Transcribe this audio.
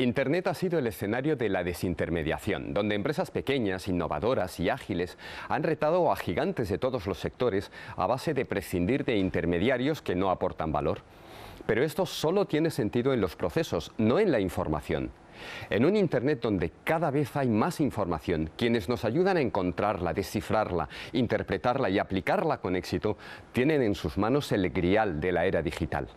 Internet ha sido el escenario de la desintermediación, donde empresas pequeñas, innovadoras y ágiles han retado a gigantes de todos los sectores a base de prescindir de intermediarios que no aportan valor. Pero esto solo tiene sentido en los procesos, no en la información. En un Internet donde cada vez hay más información, quienes nos ayudan a encontrarla, descifrarla, interpretarla y aplicarla con éxito, tienen en sus manos el grial de la era digital.